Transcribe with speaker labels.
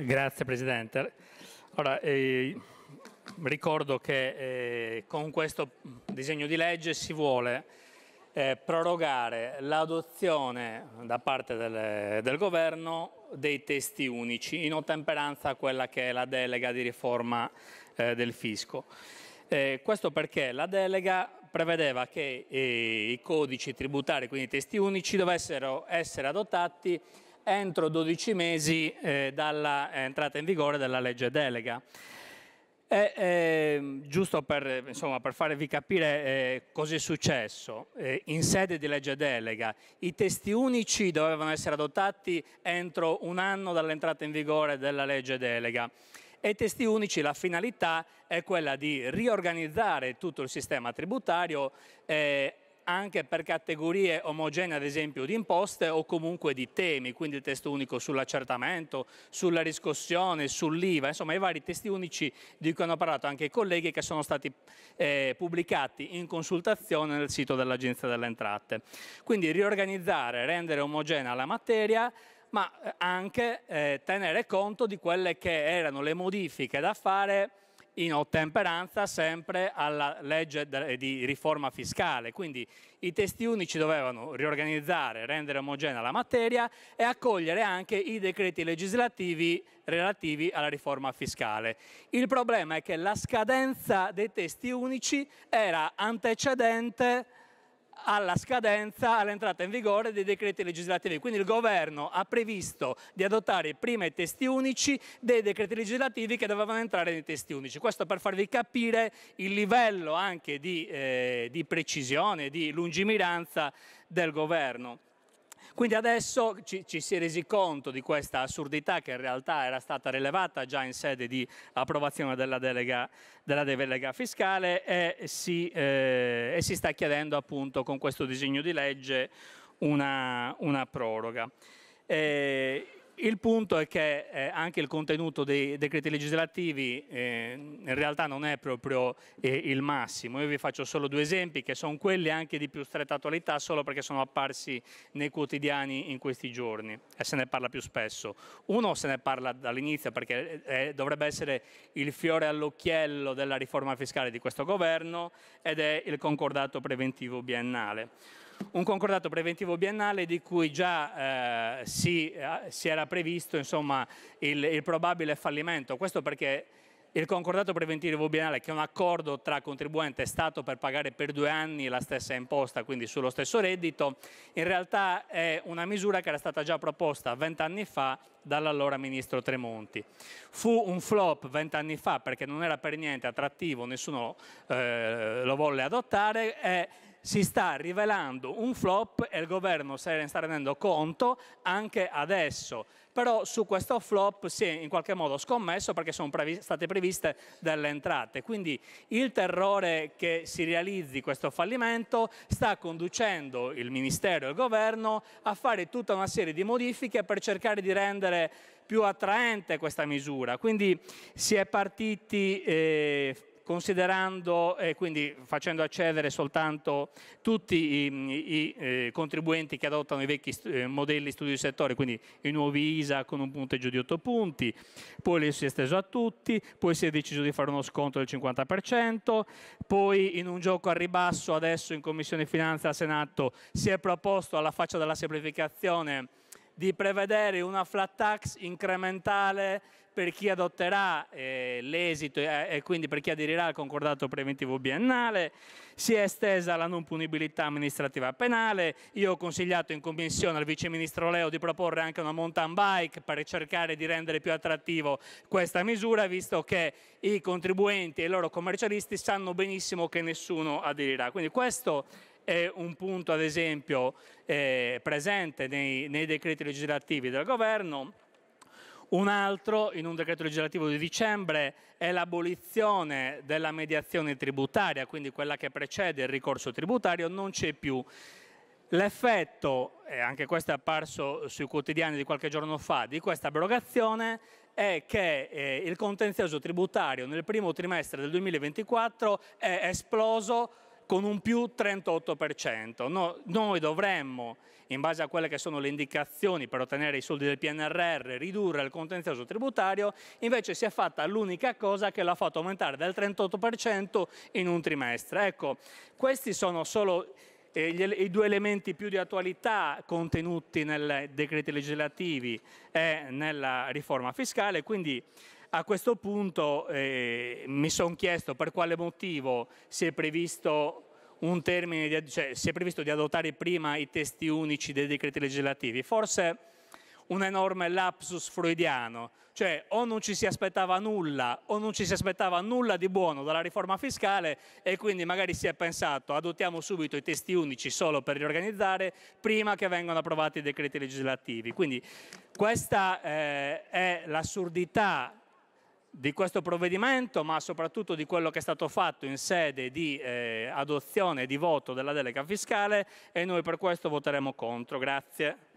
Speaker 1: Grazie Presidente. Allora, eh, ricordo che eh, con questo disegno di legge si vuole eh, prorogare l'adozione da parte del, del, Governo dei testi unici in ottemperanza a quella che è la delega di riforma eh, del fisco. Eh, questo perché la delega prevedeva che eh, i codici tributari, quindi i testi unici, dovessero essere adottati entro 12 mesi eh, dall'entrata eh, in vigore della legge delega. E, eh, giusto per, insomma, per, farvi capire eh, cosa è successo, eh, in sede di legge delega i testi unici dovevano essere adottati entro un anno dall'entrata in vigore della legge delega e i testi unici la finalità è quella di riorganizzare tutto il sistema tributario eh, anche per categorie omogenee, ad esempio, di imposte o comunque di temi, quindi il testo unico sull'accertamento, sulla riscossione, sull'IVA, insomma i vari testi unici di cui hanno parlato anche i colleghi che sono stati eh, pubblicati in consultazione nel sito dell'Agenzia delle Entrate. Quindi riorganizzare, rendere omogenea la materia, ma eh, anche eh, tenere conto di quelle che erano le modifiche da fare in ottemperanza sempre alla legge eh, di riforma fiscale. Quindi i testi unici dovevano riorganizzare, rendere omogenea la materia e accogliere anche i decreti legislativi relativi alla riforma fiscale. Il problema è che la scadenza dei testi unici era antecedente alla scadenza, all'entrata in vigore dei decreti legislativi. Quindi il governo ha previsto di adottare prima i testi unici dei decreti legislativi che dovevano entrare nei testi unici. Questo per farvi capire il livello anche di, eh, di precisione, di lungimiranza del governo. Quindi adesso ci, ci, si è resi conto di questa assurdità che in realtà era stata rilevata già in sede di approvazione della delega, della delega fiscale e si, eh, e si, sta chiedendo appunto con questo disegno di legge una, una proroga. Eh, il punto è che eh, anche il contenuto dei decreti legislativi eh, in realtà non è proprio eh, il massimo. Io vi faccio solo due esempi che sono quelli anche di più stretta attualità solo perché sono apparsi nei quotidiani in questi giorni e se ne parla più spesso. Uno se ne parla dall'inizio perché eh, eh, dovrebbe essere il fiore all'occhiello della riforma fiscale di questo governo ed è il concordato preventivo biennale un concordato preventivo biennale di cui già eh, si, eh, si, era previsto insomma, il, il, probabile fallimento. Questo perché il concordato preventivo biennale, che è un accordo tra contribuente e Stato per pagare per due anni la stessa imposta, quindi sullo stesso reddito, in realtà è una misura che era stata già proposta vent'anni fa dall'allora ministro Tremonti. Fu un flop vent'anni fa perché non era per niente attrattivo, nessuno eh, lo volle adottare si sta rivelando un flop e il governo se ne sta rendendo conto anche adesso. Però su questo flop si è in qualche modo scommesso perché sono previ state previste delle entrate. Quindi il terrore che si realizzi questo fallimento sta conducendo il Ministero e il governo a fare tutta una serie di modifiche per cercare di rendere più attraente questa misura. Quindi si è partiti eh, considerando e eh, quindi facendo accedere soltanto tutti i, i eh, contribuenti che adottano i vecchi st eh, modelli studio di settore, quindi i nuovi ISA con un punteggio di 8 punti, poi li si è esteso a tutti, poi si è deciso di fare uno sconto del 50%, poi in un gioco a ribasso adesso in Commissione Finanza al Senato si è proposto alla faccia della semplificazione di prevedere una flat tax incrementale per chi adotterà eh, l'esito e, eh, e quindi per chi aderirà al concordato preventivo biennale, si è estesa la non punibilità amministrativa penale, io ho consigliato in commissione al Vice Ministro Leo di proporre anche una mountain bike per cercare di rendere più attrattivo questa misura, visto che i contribuenti e i loro commercialisti sanno benissimo che nessuno aderirà. Quindi questo è un punto ad esempio eh, presente nei, nei decreti legislativi del governo. Un altro, in un decreto legislativo di dicembre, è l'abolizione della mediazione tributaria, quindi quella che precede il ricorso tributario, non c'è più. L'effetto, e anche questo è apparso sui quotidiani di qualche giorno fa, di questa abrogazione è che eh, il contenzioso tributario nel primo trimestre del 2024 è esploso con un più 38%. No, noi dovremmo, in base a quelle che sono le indicazioni per ottenere i soldi del PNRR, ridurre il contenzioso tributario, invece si è fatta l'unica cosa che l'ha fatto aumentare del 38% in un trimestre. Ecco, questi sono solo eh, i due elementi più di attualità contenuti nei decreti legislativi e nella riforma fiscale, quindi a questo punto eh, mi sono chiesto per quale motivo si è previsto un termine, di, cioè, si è previsto di adottare prima i testi unici dei decreti legislativi. Forse un enorme lapsus freudiano, cioè o non ci si aspettava nulla o non ci si aspettava nulla di buono dalla riforma fiscale e quindi magari si è pensato adottiamo subito i testi unici solo per riorganizzare prima che vengano approvati i decreti legislativi. Quindi questa eh, è l'assurdità di questo provvedimento, ma soprattutto di quello che è stato fatto in sede di eh, adozione e di voto della delega fiscale e noi per questo voteremo contro. Grazie.